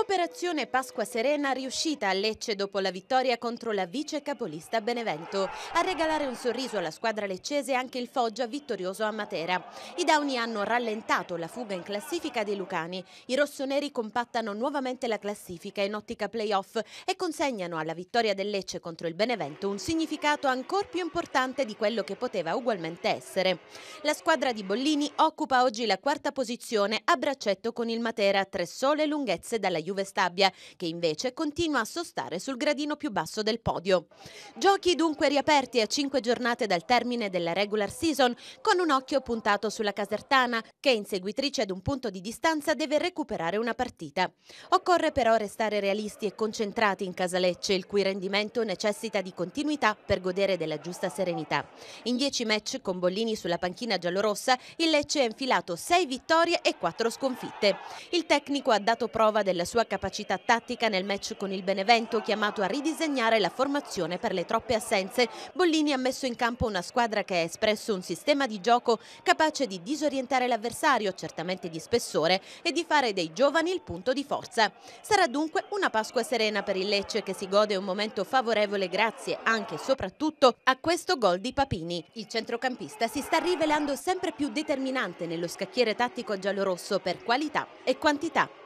Operazione Pasqua Serena riuscita a Lecce dopo la vittoria contro la vice capolista Benevento. A regalare un sorriso alla squadra leccese anche il Foggia vittorioso a Matera. I Dauni hanno rallentato la fuga in classifica dei Lucani. I rossoneri compattano nuovamente la classifica in ottica playoff e consegnano alla vittoria del Lecce contro il Benevento un significato ancora più importante di quello che poteva ugualmente essere. La squadra di Bollini occupa oggi la quarta posizione a braccetto con il Matera, tre sole lunghezze dalla Juve Stabia, che invece continua a sostare sul gradino più basso del podio. Giochi dunque riaperti a cinque giornate dal termine della regular season, con un occhio puntato sulla Casertana, che inseguitrice ad un punto di distanza deve recuperare una partita. Occorre però restare realisti e concentrati in Casalecce, il cui rendimento necessita di continuità per godere della giusta serenità. In dieci match con Bollini sulla panchina giallorossa, il Lecce ha infilato sei vittorie e quattro sconfitte. Il tecnico ha dato prova della sua sua capacità tattica nel match con il Benevento chiamato a ridisegnare la formazione per le troppe assenze. Bollini ha messo in campo una squadra che ha espresso un sistema di gioco capace di disorientare l'avversario, certamente di spessore, e di fare dei giovani il punto di forza. Sarà dunque una Pasqua serena per il Lecce che si gode un momento favorevole grazie anche e soprattutto a questo gol di Papini. Il centrocampista si sta rivelando sempre più determinante nello scacchiere tattico giallorosso per qualità e quantità.